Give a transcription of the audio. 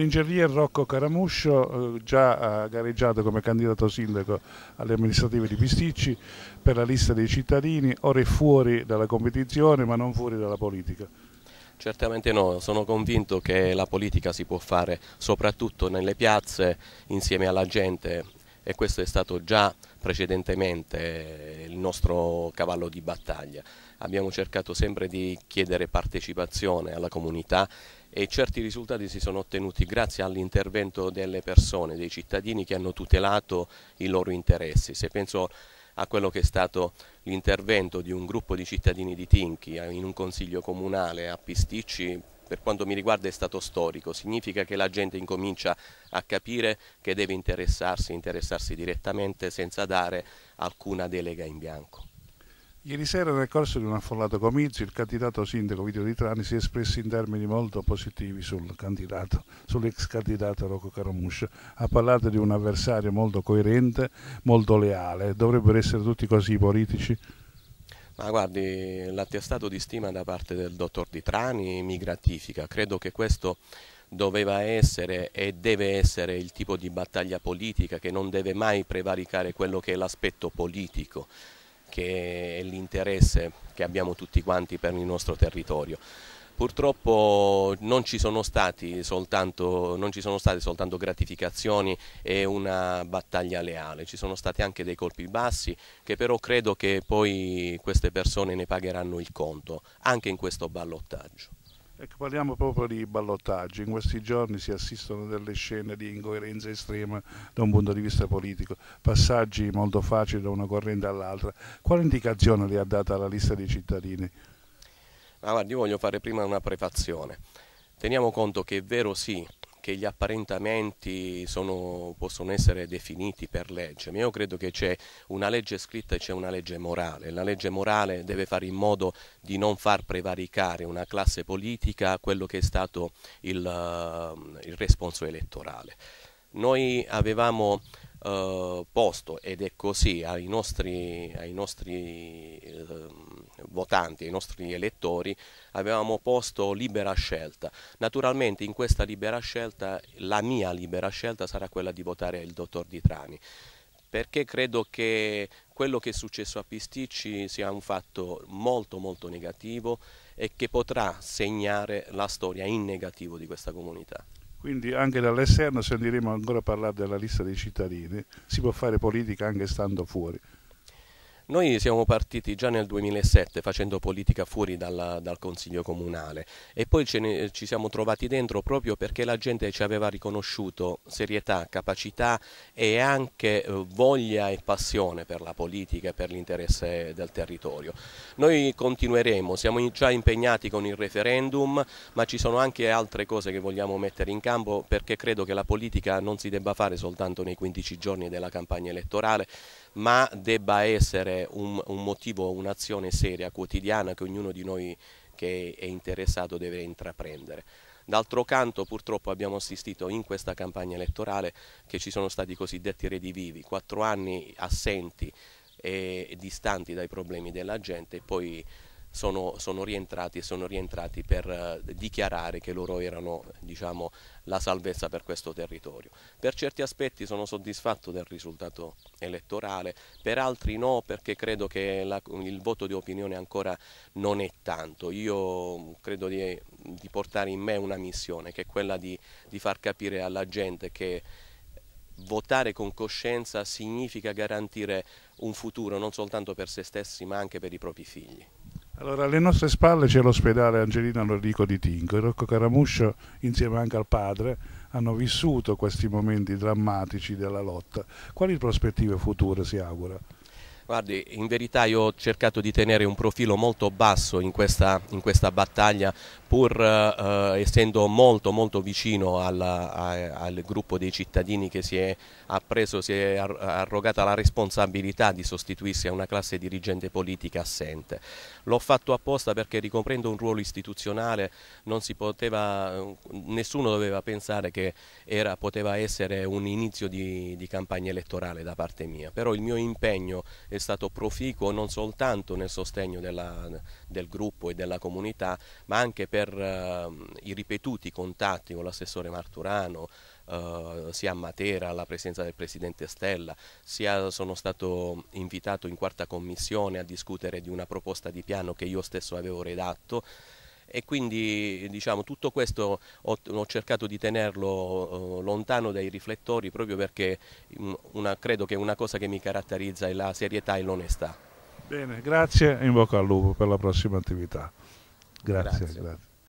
Ingegner Rocco Caramuscio eh, già gareggiato come candidato sindaco alle amministrative di Pisticci per la lista dei cittadini, ora è fuori dalla competizione ma non fuori dalla politica. Certamente no, sono convinto che la politica si può fare soprattutto nelle piazze insieme alla gente e questo è stato già precedentemente il nostro cavallo di battaglia. Abbiamo cercato sempre di chiedere partecipazione alla comunità e certi risultati si sono ottenuti grazie all'intervento delle persone, dei cittadini che hanno tutelato i loro interessi. Se penso a quello che è stato l'intervento di un gruppo di cittadini di Tinchi eh, in un consiglio comunale a Pisticci per quanto mi riguarda è stato storico, significa che la gente incomincia a capire che deve interessarsi, interessarsi direttamente senza dare alcuna delega in bianco. Ieri sera nel corso di un affollato comizio il candidato sindaco Vito Di Trani si è espresso in termini molto positivi sul candidato, sull'ex candidato Rocco Caramuscio. Ha parlato di un avversario molto coerente, molto leale. Dovrebbero essere tutti così i politici? Ma guardi, l'attestato di stima da parte del dottor Di Trani mi gratifica, credo che questo doveva essere e deve essere il tipo di battaglia politica che non deve mai prevaricare quello che è l'aspetto politico, che è l'interesse che abbiamo tutti quanti per il nostro territorio. Purtroppo non ci sono, soltanto, non ci sono state soltanto gratificazioni e una battaglia leale, ci sono stati anche dei colpi bassi che però credo che poi queste persone ne pagheranno il conto, anche in questo ballottaggio. Ecco, parliamo proprio di ballottaggi. In questi giorni si assistono delle scene di incoerenza estrema da un punto di vista politico, passaggi molto facili da una corrente all'altra. Quale indicazione le ha data la lista dei cittadini? Ma ah, guardi, io voglio fare prima una prefazione. Teniamo conto che è vero sì che gli apparentamenti sono, possono essere definiti per legge, ma io credo che c'è una legge scritta e c'è una legge morale. La legge morale deve fare in modo di non far prevaricare una classe politica a quello che è stato il, il responso elettorale. Noi avevamo eh, posto, ed è così, ai nostri, ai nostri votanti, ai nostri elettori, avevamo posto libera scelta. Naturalmente in questa libera scelta, la mia libera scelta sarà quella di votare il dottor Di Trani perché credo che quello che è successo a Pisticci sia un fatto molto molto negativo e che potrà segnare la storia in negativo di questa comunità. Quindi anche dall'esterno sentiremo ancora parlare della lista dei cittadini, si può fare politica anche stando fuori. Noi siamo partiti già nel 2007 facendo politica fuori dalla, dal Consiglio Comunale e poi ne, ci siamo trovati dentro proprio perché la gente ci aveva riconosciuto serietà, capacità e anche eh, voglia e passione per la politica e per l'interesse del territorio. Noi continueremo, siamo già impegnati con il referendum, ma ci sono anche altre cose che vogliamo mettere in campo perché credo che la politica non si debba fare soltanto nei 15 giorni della campagna elettorale, ma debba essere un, un motivo, un'azione seria, quotidiana che ognuno di noi che è interessato deve intraprendere. D'altro canto purtroppo abbiamo assistito in questa campagna elettorale che ci sono stati i cosiddetti redivivi, quattro anni assenti e distanti dai problemi della gente e poi sono, sono, rientrati e sono rientrati per eh, dichiarare che loro erano diciamo, la salvezza per questo territorio. Per certi aspetti sono soddisfatto del risultato elettorale, per altri no perché credo che la, il voto di opinione ancora non è tanto. Io credo di, di portare in me una missione che è quella di, di far capire alla gente che votare con coscienza significa garantire un futuro non soltanto per se stessi ma anche per i propri figli. Allora, alle nostre spalle c'è l'ospedale Angelina Lorico di Tinco e Rocco Caramuscio, insieme anche al padre, hanno vissuto questi momenti drammatici della lotta. Quali prospettive future si augura? Guardi, in verità io ho cercato di tenere un profilo molto basso in questa, in questa battaglia pur eh, essendo molto molto vicino al, a, al, gruppo dei cittadini che si è appreso, si è arrogata la responsabilità di sostituirsi a una classe dirigente politica assente. L'ho fatto apposta perché ricomprendo un ruolo istituzionale poteva, nessuno doveva pensare che era, poteva essere un inizio di, di campagna elettorale da parte mia, però il mio impegno è è stato proficuo non soltanto nel sostegno della, del gruppo e della comunità, ma anche per eh, i ripetuti contatti con l'assessore Marturano, eh, sia a Matera alla presenza del Presidente Stella, sia sono stato invitato in quarta commissione a discutere di una proposta di piano che io stesso avevo redatto e quindi diciamo, tutto questo ho, ho cercato di tenerlo eh, lontano dai riflettori proprio perché mm, una, credo che una cosa che mi caratterizza è la serietà e l'onestà. Bene, grazie e in bocca al lupo per la prossima attività. grazie. grazie. grazie.